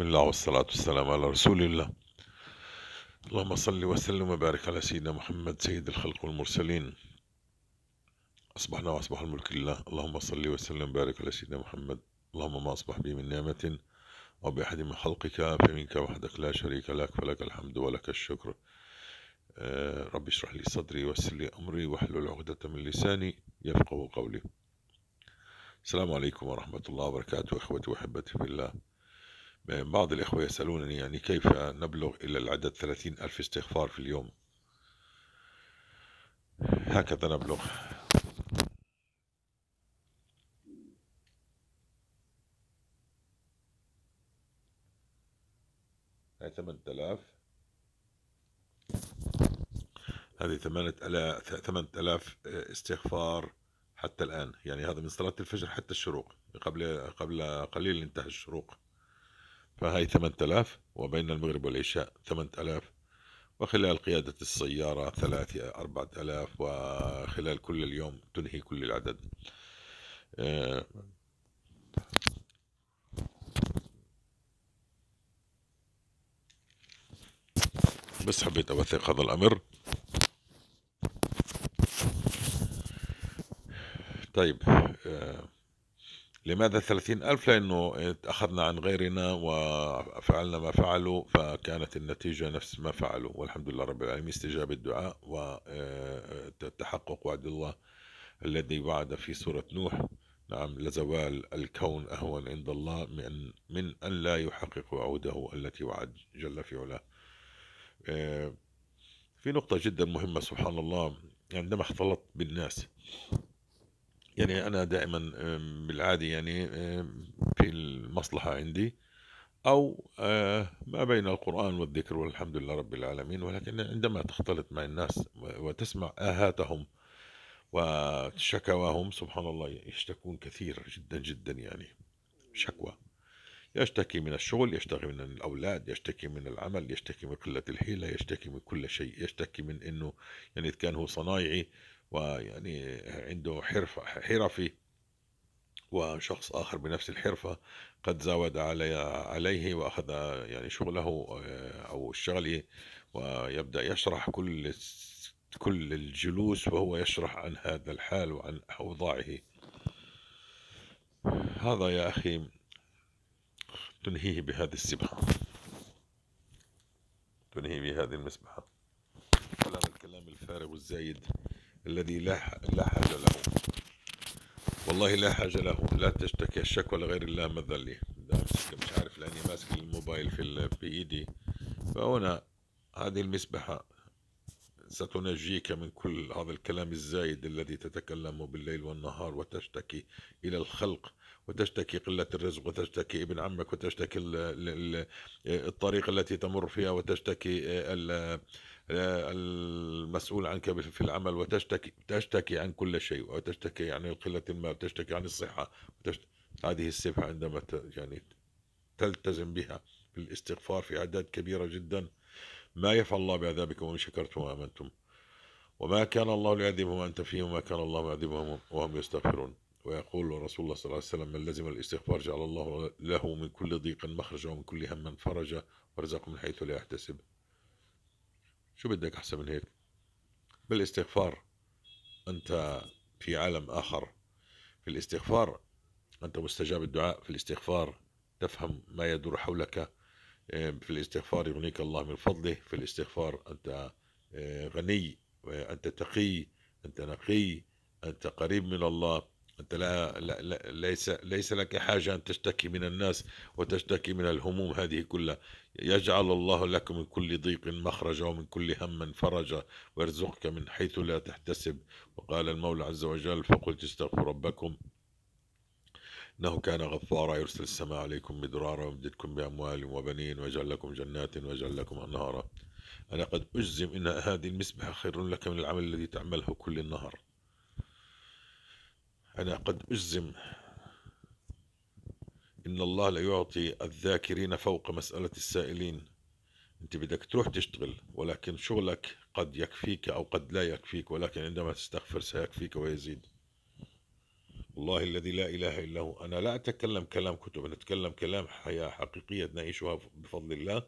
بسم الله والصلاة والسلام على رسول الله اللهم صل وسلم وبارك على سيدنا محمد سيد الخلق والمرسلين أصبحنا وأصبح الملك لله اللهم صل وسلم وبارك على سيدنا محمد اللهم ما أصبح بي من نعمة أو بأحد من خلقك فمنك وحدك لا شريك لك فلك الحمد ولك الشكر آه، رب اشرح لي صدري ويسر لي أمري واحلل عقدة من لساني يفقه قولي السلام عليكم ورحمة الله وبركاته إخوتي وأحبتي في الله بعض الإخوة يسألونني يعني كيف نبلغ إلى العدد ثلاثين ألف استغفار في اليوم هكذا نبلغ هاي ثمانة آلاف هذه ثمانة آلاف آلاف استغفار حتى الآن يعني هذا من صلاة الفجر حتى الشروق قبل قبل قليل انتهى الشروق فهي 8000 وبين المغرب والعشاء 8000 وخلال قيادة السيارة ثلاثة أربعة آلاف وخلال كل اليوم تنهي كل العدد آه، بس حبيت أوثق هذا الأمر طيب آه، لماذا ثلاثين ألف لأنه أخذنا عن غيرنا وفعلنا ما فعلوا فكانت النتيجة نفس ما فعلوا والحمد لله رب العالمين استجاب الدعاء وتحقق آه، آه، وعد الله الذي وعد في سورة نوح نعم لزوال الكون أهون عند الله من, من أن لا يحقق وعوده التي وعد جل في علاه آه، في نقطة جدا مهمة سبحان الله عندما اختلطت بالناس يعني أنا دائما بالعادي يعني في المصلحة عندي أو آه، ما بين القرآن والذكر والحمد لله رب العالمين ولكن عندما تختلط مع الناس وتسمع آهاتهم وشكواهم سبحان الله يشتكون كثير جدا جدا يعني شكوى يشتكي من الشغل يشتكي من الأولاد يشتكي من العمل يشتكي من قلة الحيلة يشتكي من كل شيء يشتكي من أنه يعني إذا كان هو صنايعي ويعني عنده حرفة حرفي وشخص آخر بنفس الحرفة قد زود علي عليه وأخذ يعني شغله آه، أو الشغل ويبدأ يشرح كل كل الجلوس وهو يشرح عن هذا الحال وعن أوضاعه هذا يا أخي تنهيه بهذه السبحة تنهيه بهذه المسبحة كلام الكلام الفارغ والزايد الذي لا لا حاجة له والله لا حاجة له لا تشتكي الشكوى لغير الله مذلة مش عارف لأني ماسك الموبايل في بإيدي فهنا هذه المسبحة ستنجيك من كل هذا الكلام الزايد الذي تتكلم بالليل والنهار وتشتكي إلى الخلق وتشتكي قلة الرزق وتشتكي ابن عمك وتشتكي الطريق التي تمر فيها وتشتكي المسؤول عنك في العمل وتشتكي تشتكي عن كل شيء وتشتكي عن قلة المال وتشتكي عن الصحة وتشتكي هذه السبحة عندما يعني تلتزم بها في الاستغفار في أعداد كبيرة جدا ما يفعل الله بعذابكم وإن شكرتم وآمنتم وما كان الله ليعذبهم وأنت فيهم وما كان الله يعذبهم وهم يستغفرون ويقول رسول الله صلى الله عليه وسلم من لزم الاستغفار جعل الله له من كل ضيق مخرجا ومن كل هم فرجا ورزقه من حيث لا يحتسب شو بدك أحسن من هيك بالاستغفار أنت في عالم آخر في الاستغفار أنت مستجاب الدعاء في الاستغفار تفهم ما يدور حولك في الاستغفار يغنيك الله من فضله في الاستغفار أنت غني آه، أنت تقي أنت نقي أنت قريب من الله أنت لا, لا, لا ليس ليس لك حاجة أن تشتكي من الناس وتشتكي من الهموم هذه كلها يجعل الله لك من كل ضيق مخرجا ومن كل هم فرجا ويرزقك من حيث لا تحتسب وقال المولى عز وجل فقلت استغفر ربكم إنه كان غفارا يرسل السماء عليكم مدرارا ويمددكم بأموال وبنين ويجعل لكم جنات ويجعل لكم أنهارا أنا قد أجزم أن هذه المسبحة خير لك من العمل الذي تعمله كل النهار أنا قد أجزم إن الله لا يعطي الذاكرين فوق مسألة السائلين أنت بدك تروح تشتغل ولكن شغلك قد يكفيك أو قد لا يكفيك ولكن عندما تستغفر سيكفيك ويزيد والله الذي لا إله إلا هو أنا لا أتكلم كلام كتب أنا أتكلم كلام حياة حقيقية نعيشها بفضل الله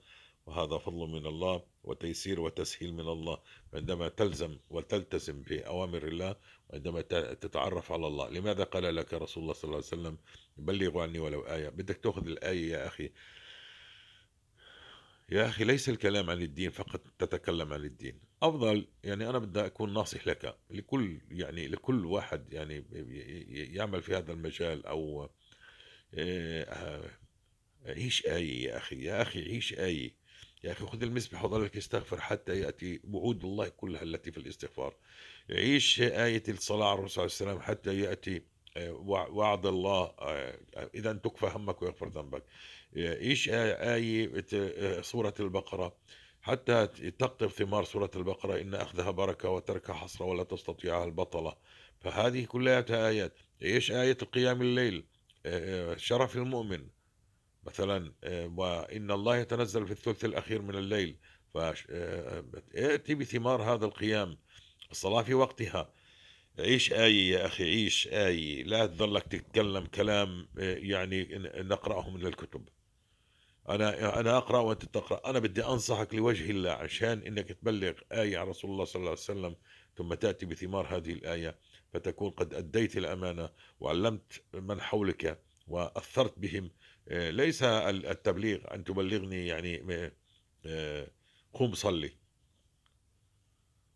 وهذا فضل من الله وتيسير وتسهيل من الله عندما تلزم وتلتزم بأوامر الله وعندما تتعرف على الله لماذا قال لك رسول الله صلى الله عليه وسلم بلغوا عني ولو آية بدك تأخذ الآية يا أخي يا أخي ليس الكلام عن الدين فقط تتكلم عن الدين أفضل يعني أنا بدي أكون ناصح لك لكل يعني لكل واحد يعني يعمل في هذا المجال أو آه، آه، عيش آية يا أخي يا أخي عيش آية يا أخي خذ المسبح وظلك استغفر حتى يأتي وعود الله كلها التي في الاستغفار عيش آية الصلاة على الرسول صلى الله عليه وسلم حتى يأتي آه، وعد الله آه، آه، إذا تكفى همك ويغفر ذنبك عيش آية سورة البقرة حتى تقطف ثمار سورة البقرة إن أخذها بركة وتركها حصرة ولا تستطيعها البطلة فهذه كلها آيات عيش آية قيام الليل شرف المؤمن مثلا وإن آه، الله يتنزل في الثلث الأخير من الليل فأتي آه، آه، إيه، بثمار هذا القيام الصلاة في وقتها عيش آية يا أخي عيش آية لا تظلك تتكلم كلام يعني نقرأه من الكتب أنا أنا أقرأ وأنت تقرأ أنا بدي أنصحك لوجه الله عشان إنك تبلغ آية عن رسول الله صلى الله عليه وسلم ثم تأتي بثمار هذه الآية فتكون قد أديت الأمانة وعلمت من حولك وأثرت بهم آه، ليس التبليغ أن تبلغني يعني آه، آه، قم صلي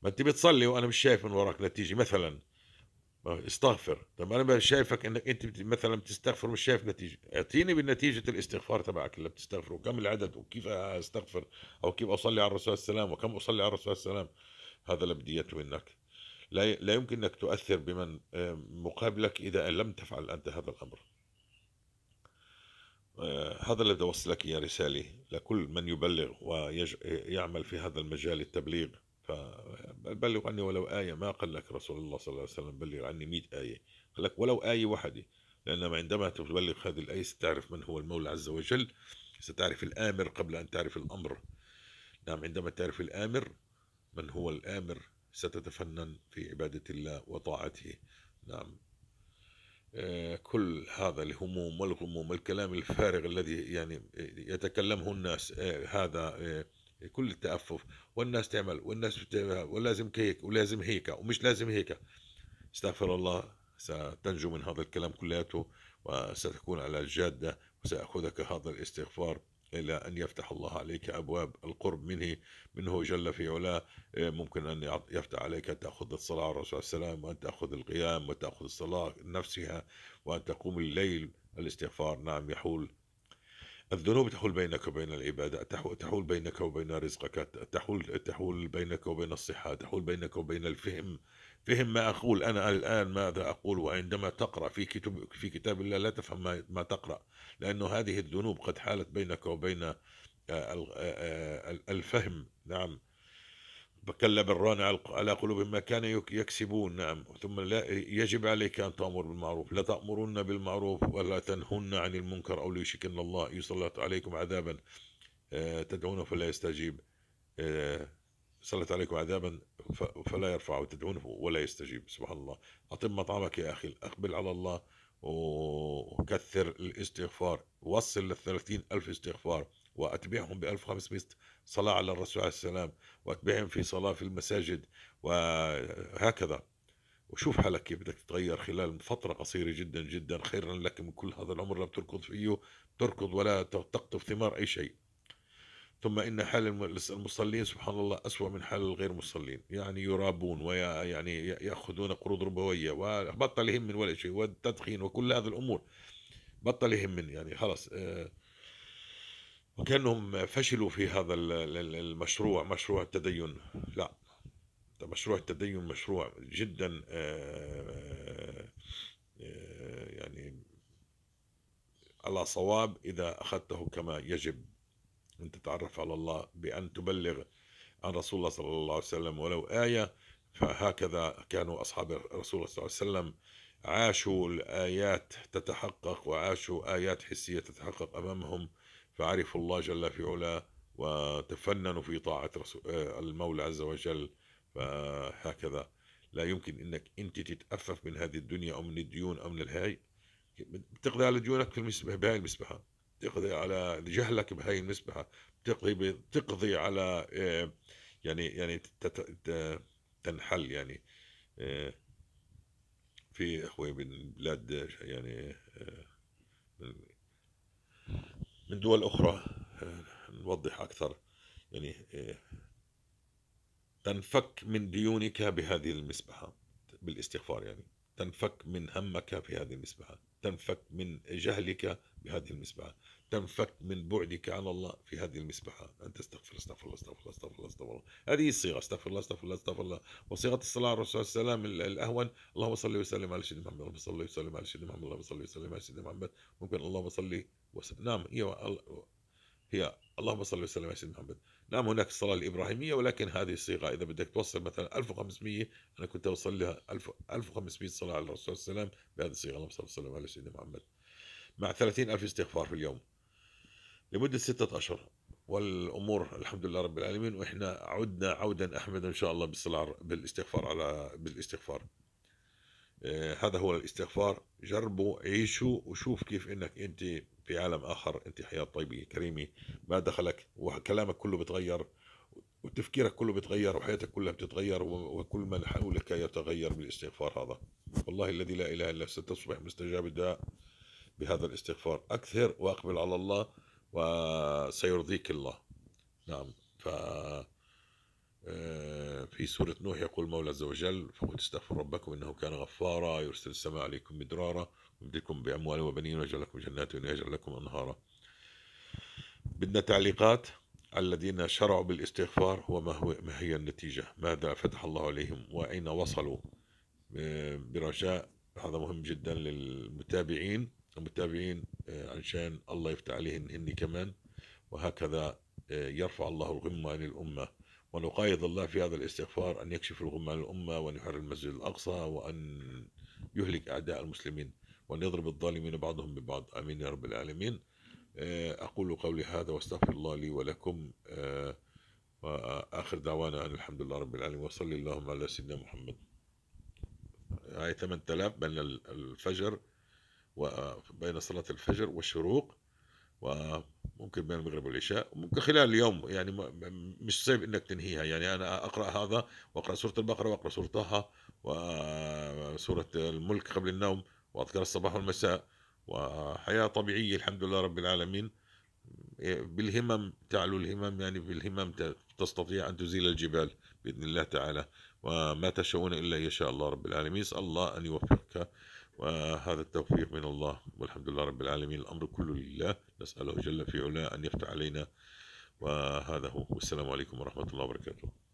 ما أنت بتصلي وأنا مش شايف من وراك نتيجة مثلا استغفر طب أنا مش شايفك أنك أنت مثلا بتستغفر مش شايف نتيجة اعطيني بالنتيجة الاستغفار تبعك اللي بتستغفر وكم العدد وكيف أستغفر أو كيف أصلي على الرسول السلام وكم أصلي على الرسول السلام هذا اللي بدي إياه منك لا يمكن أنك تؤثر بمن مقابلك إذا لم تفعل أنت هذا الأمر آه، هذا الذي اوصل لك اياه رساله لكل من يبلغ ويعمل في هذا المجال التبليغ فبلغ عني ولو آية ما قال لك رسول الله صلى الله عليه وسلم بلغ عني مئة آية قال لك ولو آية واحدة لأنما عندما تبلغ هذه الآية ستعرف من هو المولى عز وجل ستعرف الآمر قبل أن تعرف الأمر نعم عندما تعرف الآمر من هو الآمر ستتفنن في عبادة الله وطاعته نعم آه، كل هذا الهموم والغموم والكلام الفارغ الذي يعني آه، يتكلمه الناس آه، هذا كل التأفف والناس تعمل والناس ولازم هيك ولازم هيك ومش لازم هيك استغفر الله ستنجو من هذا الكلام كلياته وستكون على الجادة وسأخذك هذا الاستغفار إلى أن يفتح الله عليك أبواب القرب منه منه جل في علاه إيه، ممكن أن يفتح عليك أن تأخذ الصلاة على الرسول عليه السلام وأن تأخذ القيام وتأخذ الصلاة نفسها وأن تقوم الليل الاستغفار نعم يحول الذنوب تحول بينك وبين العبادة تحول بينك وبين رزقك تحول, تحول بينك وبين الصحة تحول بينك وبين الفهم فهم ما أقول أنا الآن ماذا أقول وعندما تقرأ في كتب في كتاب الله لا تفهم ما تقرأ لأن هذه الذنوب قد حالت بينك وبين آه، آه، آه، الفهم نعم كلا بران على قلوبهم ما كان يكسبون نعم ثم لا يجب عليك أن تأمر بالمعروف لا تأمرن بالمعروف ولا تنهن عن المنكر أو ليشكن الله يسلط عليكم عذابا تدعون فلا يستجيب صلت عليكم عذابا فلا يرفع تدعونه ولا يستجيب سبحان الله أطم مطعمك يا أخي أقبل على الله وكثر الاستغفار وصل للثلاثين ألف استغفار وأتبعهم بألف خمسمائة صلاة على الرسول عليه السلام وأتبعهم في صلاة في المساجد وهكذا وشوف حالك كيف بدك تتغير خلال فترة قصيرة جدا جدا خيرا لك من كل هذا العمر لم تركض فيه تركض ولا تقطف ثمار أي شيء ثم إن حال المصلين سبحان الله أسوأ من حال الغير مصلين يعني يرابون ويا يعني يأخذون قروض ربوية وبطل يهم من ولا شيء والتدخين وكل هذه الأمور بطل يهم من يعني خلاص وكأنهم آه، فشلوا في هذا المشروع مشروع التدين لا مشروع التدين مشروع جدا آه، آه، يعني على صواب إذا أخذته كما يجب أن تتعرف على الله بأن تبلغ عن رسول الله صلى الله عليه وسلم ولو آية فهكذا كانوا أصحاب رسول الله صلى الله عليه وسلم عاشوا الآيات تتحقق وعاشوا آيات حسية تتحقق أمامهم فعرفوا الله جل في علاه وتفننوا في طاعة رسول آه، المولى عز وجل فهكذا لا يمكن انك انت تتأفف من هذه الدنيا او من الديون او من الهاي بتقضي على ديونك في المسبحة بهاي المسبحة تقضي على جهلك بهاي المسبحه تقضي تقضي على آه، يعني يعني تنحل يعني آه، في اخوه من بلاد يعني آه، من دول اخرى نوضح اكثر يعني تنفك من ديونك بهذه المسبحه بالاستغفار يعني تنفك من همك في هذه المسبحه تنفك من جهلك بهذه المسبحة تنفك من بعدك عن الله في هذه المسبحة أن تستغفر استغفر الله استغفر الله استغفر الله استغفر الله هذه الصيغة استغفر الله استغفر الله استغفر الله وصيغة الصلاة على الرسول صلى الله عليه وسلم الأهون اللهم صل وسلم على سيدنا محمد اللهم صل وسلم على سيدنا محمد اللهم صل وسلم على سيدنا محمد ممكن اللهم صل وسلم نعم هي هي اللهم صل وسلم على سيدنا محمد نعم هناك الصلاة الإبراهيمية ولكن هذه الصيغة إذا بدك توصل مثلا 1500 أنا كنت أوصل لها 1500 صلاة على الرسول صلى الله عليه وسلم بهذه الصيغة اللهم صل وسلم على سيدنا محمد مع 30000 استغفار في اليوم لمدة ستة أشهر والامور الحمد لله رب العالمين واحنا عدنا عودا احمدا ان شاء الله بالصلاه بالاستغفار على بالاستغفار آه، هذا هو الاستغفار جربوا عيشوا وشوف كيف انك انت في عالم آخر أنت حياة طيبة كريمة ما دخلك وكلامك كله بتغير وتفكيرك كله بتغير وحياتك كلها بتتغير وكل من حولك يتغير بالاستغفار هذا والله الذي لا إله إلا ستصبح مستجاب الدعاء بهذا الاستغفار أكثر وأقبل على الله وسيرضيك الله نعم ف آه، في سورة نوح يقول المولى عز وجل فقلت استغفر ربكم إنه كان غفارا يرسل السماء عليكم مدرارا ويمددكم بأموال وبنين ويجعل لكم جنات ويجعل لكم أنهارا بدنا تعليقات الذين شرعوا بالاستغفار وما هو ما هي النتيجة ماذا فتح الله عليهم وأين وصلوا آه، برجاء هذا مهم جدا للمتابعين المتابعين آه، عشان الله يفتح عليهم هن كمان وهكذا يرفع الله الغمة للأمة ونقايض الله في هذا الاستغفار أن يكشف الغمة عن الأمة وأن يحرر المسجد الأقصى وأن يهلك أعداء المسلمين وأن يضرب الظالمين بعضهم ببعض آمين يا رب العالمين آه، أقول قولي هذا وأستغفر الله لي ولكم آه، وآخر دعوانا أن الحمد لله رب العالمين وصلي اللهم على سيدنا محمد هاي 8000 بين الفجر وبين صلاة الفجر والشروق و ممكن بين المغرب والعشاء ممكن خلال اليوم يعني مش صعب انك تنهيها يعني انا اقرا هذا واقرا سوره البقره واقرا سوره طه وسوره الملك قبل النوم واذكر الصباح والمساء وحياه طبيعيه الحمد لله رب العالمين بالهمم تعلو الهمم يعني بالهمم تستطيع ان تزيل الجبال باذن الله تعالى وما تشاءون الا يشاء الله رب العالمين اسال الله ان يوفقك وهذا التوفيق من الله والحمد لله رب العالمين الأمر كله لله نسأله جل في علاه أن يفتح علينا وهذا هو والسلام عليكم ورحمة الله وبركاته